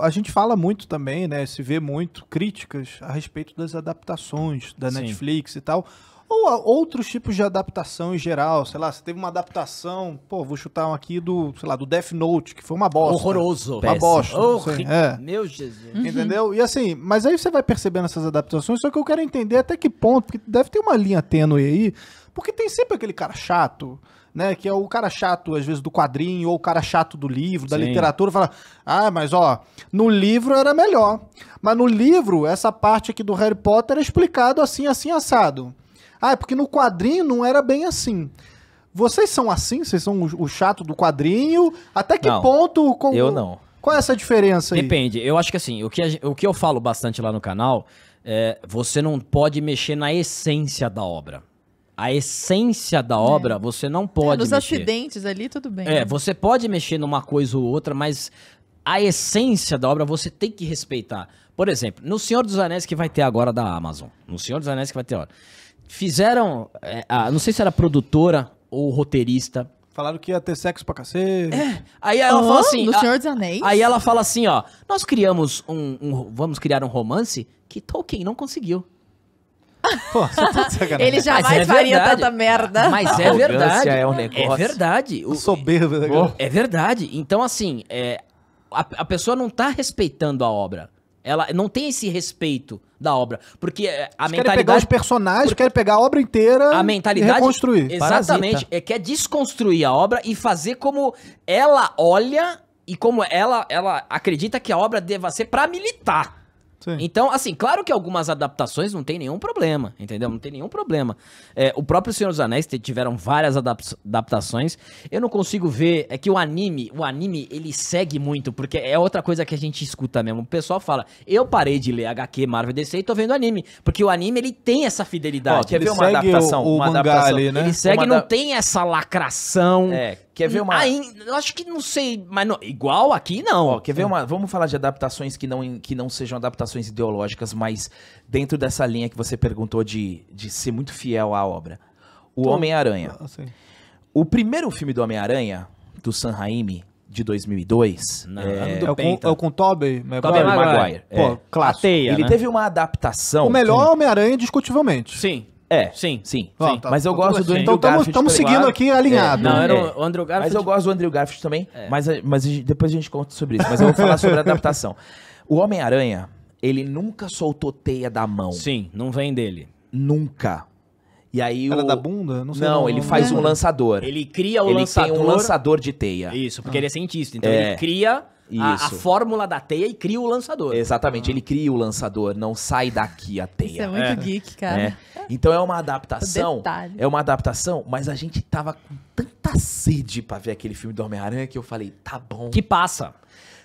a gente fala muito também, né? Se vê muito críticas a respeito das adaptações da Sim. Netflix e tal. Ou outros tipos de adaptação em geral, sei lá, se teve uma adaptação, pô, vou chutar um aqui do, sei lá, do Death Note, que foi uma bosta. Horroroso. Uma Péssimo. bosta. Oh, assim, é. Meu Jesus. Uhum. Entendeu? E assim, mas aí você vai percebendo essas adaptações, só que eu quero entender até que ponto, porque deve ter uma linha tênue aí, porque tem sempre aquele cara chato, né? Que é o cara chato, às vezes, do quadrinho, ou o cara chato do livro, da Sim. literatura, fala: Ah, mas ó, no livro era melhor. Mas no livro, essa parte aqui do Harry Potter é explicado assim, assim, assado. Ah, é porque no quadrinho não era bem assim. Vocês são assim? Vocês são o, chato do quadrinho? Até que não, ponto? Com... Eu não. Qual é essa diferença aí? Depende. Eu acho que assim, o que, a, o que eu falo bastante lá no canal é você não pode mexer na essência da obra a essência da é. obra, é. você não pode. É, nos mexer. acidentes ali, tudo bem. É, né? você pode mexer numa coisa ou outra, mas a essência da obra você tem que respeitar. Por exemplo, no Senhor dos Anéis que vai ter agora da Amazon. No Senhor dos Anéis que vai ter agora. Fizeram. É, a, não sei se era produtora ou roteirista. Falaram que ia ter sexo pra cacete. É. Aí ela uhum, fala oh, assim. No a, Senhor dos Anéis. Aí ela fala assim, ó. Nós criamos um, um. Vamos criar um romance que Tolkien não conseguiu. Pô, você tá Ele jamais é faria verdade. tanta merda. Mas é verdade. É, um negócio. é verdade. O, soberbo. É, é verdade. Então, assim, é, a, a pessoa não tá respeitando a obra. Ela não tem esse respeito da obra. Porque é, a mentalidade. Quer pegar os personagens, porque... pegar a obra inteira a mentalidade, e reconstruir. Exatamente. É, quer é desconstruir a obra e fazer como ela olha e como ela, ela acredita que a obra deva ser para militar. Sim. Então, assim, claro que algumas adaptações não tem nenhum problema, entendeu? Não tem nenhum problema. É, o próprio Senhor dos Anéis tiveram várias adaptações. Eu não consigo ver. É que o anime, o anime, ele segue muito, porque é outra coisa que a gente escuta mesmo. O pessoal fala, eu parei de ler HQ, Marvel DC e tô vendo anime. Porque o anime, ele tem essa fidelidade. Ó, Quer ver uma adaptação? O, o uma mangá adaptação. Ali, né? Ele segue, uma não tem essa lacração. É Quer ver hum, uma. Aí, eu acho que não sei, mas não, igual aqui não. Ó, quer ver uma. Vamos falar de adaptações que não, que não sejam adaptações ideológicas, mas dentro dessa linha que você perguntou de, de ser muito fiel à obra. O então, Homem-Aranha. Ah, o primeiro filme do Homem-Aranha, do San Raimi, de 2002. Não, é, é, o com, é o com Tobey Maguire. Tobey Maguire. Pô, é. clássico. Teia, Ele né? teve uma adaptação. O melhor que... Homem-Aranha, discutivelmente. Sim. É. Sim. Sim. sim. Tá, mas eu gosto do assim. Andrew então, Garfield. Então estamos seguindo aqui é, alinhado. Né? É, não, era é. o Andrew Garfield. Mas eu gosto do Andrew Garfield também. É. Mas, mas depois a gente conta sobre isso. Mas eu vou falar sobre a adaptação. O Homem-Aranha, ele nunca soltou teia da mão. Sim, não vem dele. Nunca. E aí Era o... da bunda? Não sei. Não, ele faz um lançador. Ele cria o ele lançador. Ele tem um lançador de teia. Isso, porque ah. ele é cientista. Então é. ele cria a, a, fórmula da teia e cria o lançador. Exatamente, ah. ele cria o lançador, não sai daqui a teia. Isso é muito é. geek, é. cara. É. Então é uma adaptação. É uma adaptação, mas a gente tava com tanta sede para ver aquele filme do Homem-Aranha que eu falei, tá bom. Que passa.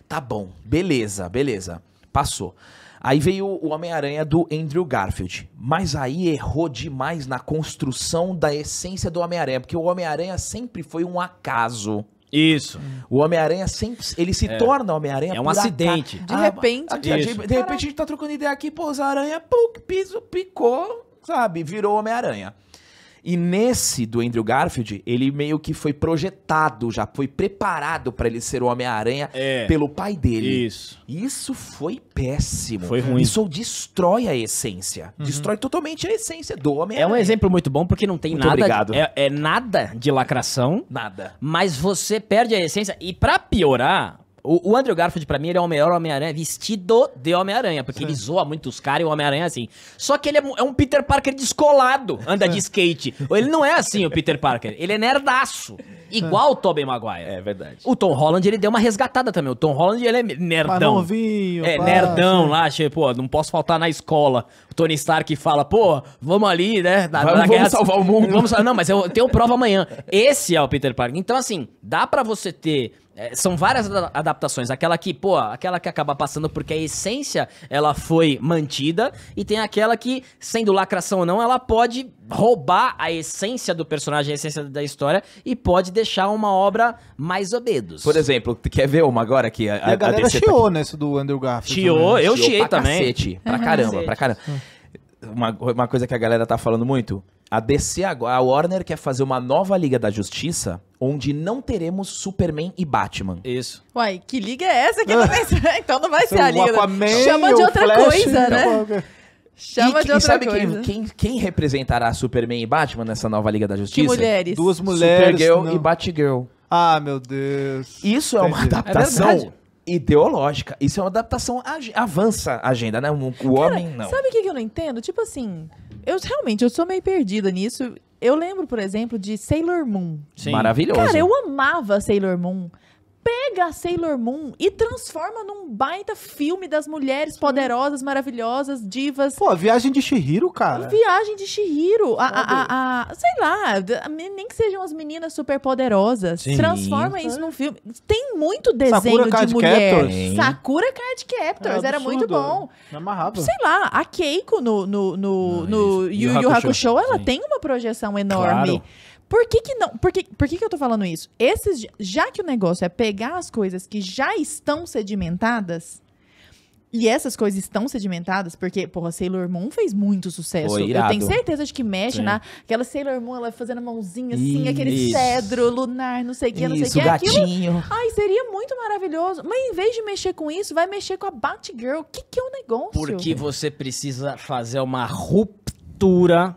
Tá bom, beleza, beleza. Passou. Aí veio o Homem-Aranha do Andrew Garfield. Mas aí errou demais na construção da essência do Homem-Aranha, porque o Homem-Aranha sempre foi um acaso. Isso. O Homem-Aranha sempre. Ele se É. torna Homem-Aranha. É um acidente. De repente. aqui, ah, Isso. gente- de repente a gente tá trocando ideia aqui, pô, os aranha, pô, piso, picou, sabe? Virou Homem-Aranha. E nesse do Andrew Garfield, ele meio que foi projetado, já foi preparado para ele ser o Homem-Aranha é, pelo pai dele. Isso. Isso foi péssimo. Foi ruim. Isso destrói a essência. Uhum. Destrói totalmente a essência do Homem-Aranha. É um exemplo muito bom porque não tem muito nada. Obrigado. É, é nada de lacração. Nada. Mas você perde a essência. E para piorar, o, o Andrew Garfield, pra mim, ele é o melhor Homem-Aranha vestido de Homem-Aranha, porque Sim. ele zoa muito os caras e o Homem-Aranha é assim. Só que ele é, é, um Peter Parker descolado, anda de skate. Ele não é assim, o Peter Parker. Ele é nerdaço. Igual o Tobey Maguire. É verdade. O Tom Holland, ele deu uma resgatada também. O Tom Holland, ele é nerdão. novinho, é, pá, nerdão lá, cheio, pô, não posso faltar na escola. O Tony Stark fala, pô, vamos ali, né? Na, vamos, na vamos salvar o mundo. Vamos, não, mas eu tenho prova amanhã. Esse é o Peter Parker. Então, assim, dá para você ter é, são várias adaptações. Aquela que, pô, aquela que acaba passando porque a essência ela foi mantida, e tem aquela que, sendo lacração ou não, ela pode roubar a essência do personagem, a essência da história, e pode deixar uma obra mais ou Por exemplo, quer ver uma agora que a, a, a galera DC tá chiou tá Isso do Andrew Garfield. Chiou, eu chiei também. Cacete, pra é, caramba, pra é. caramba. Uma, uma coisa que a galera tá falando muito, a DC agora, a Warner quer fazer uma nova Liga da Justiça onde não teremos Superman e Batman. Isso. Uai, que liga é essa que Então não vai ser a Liga. Aquaman, Chama de outra Flash, coisa, né? Chama e, de outra e sabe coisa. Quem, quem, quem representará Superman e Batman nessa nova Liga da Justiça? Que mulheres. Duas mulheres. Supergirl não. e Batgirl. Ah, meu Deus. Isso Entendi. é uma adaptação. É ideológica. Isso é uma adaptação, avança a agenda, né? O, Cara, homem não. Sabe o que eu não entendo? Tipo assim, eu realmente, eu sou meio perdida nisso. Eu lembro, por exemplo, de Sailor Moon. Sim. Maravilhoso. Cara, eu amava Sailor Moon pega a Sailor Moon e transforma num baita filme das mulheres poderosas, maravilhosas, divas. Pô, viagem de Shihiro, cara. Viagem de Shihiro. A, a, a, a sei lá, nem que sejam as meninas super poderosas. Sim. Transforma isso num filme. Tem muito desenho Sakura de Card mulher. Captors. Sakura Card Captors. É, era muito bom. Me amarrava. Sei lá, a Keiko no, no, no, Não, no Yu Yu Hakusho, Hakusho ela Sim. tem uma projeção enorme. Claro. Por que, que não? Por que, por que, que eu tô falando isso? Esses, já que o negócio é pegar as coisas que já estão sedimentadas, e essas coisas estão sedimentadas, porque, porra, Sailor Moon fez muito sucesso. Foi irado. Eu tenho certeza de que mexe Sim. na. Aquela Sailor Moon, ela fazendo a mãozinha assim, isso. aquele cedro lunar, não sei o que, não sei o que. Gatinho. Aquilo, ai, seria muito maravilhoso. Mas em vez de mexer com isso, vai mexer com a Batgirl. O que, que é o negócio? Porque você precisa fazer uma ruptura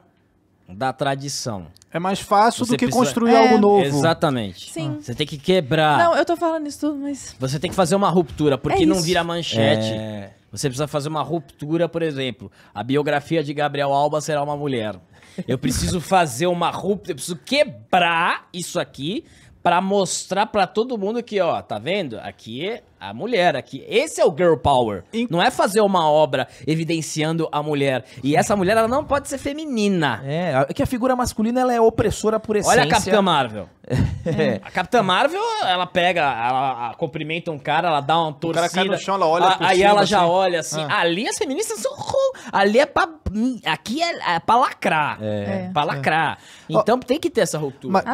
da tradição. É mais fácil você do que precisa... construir é, algo novo. Exatamente. Sim. Você tem que quebrar. Não, eu tô falando isso tudo, mas. Você tem que fazer uma ruptura, porque é não vira manchete. É... Você precisa fazer uma ruptura, por exemplo. A biografia de Gabriel Alba será uma mulher. Eu preciso fazer uma ruptura, eu preciso quebrar isso aqui para mostrar para todo mundo que, ó, tá vendo? Aqui é a mulher, aqui. Esse é o girl power. não é fazer uma obra evidenciando a mulher. E essa mulher, ela não pode ser feminina. É, é que a figura masculina, ela é opressora por essência. Olha a Capitã Marvel. é. A Capitã Marvel, ela pega, ela, cumprimenta um cara, ela dá uma torcida. O cara cai no chão, ela olha a, Aí cima, ela já assim. olha assim. Ah. Ali as feministas são... Ali é pra... Aqui é, é, pra lacrar. É. é. Pra lacrar. Então tem que ter essa ruptura. Mas...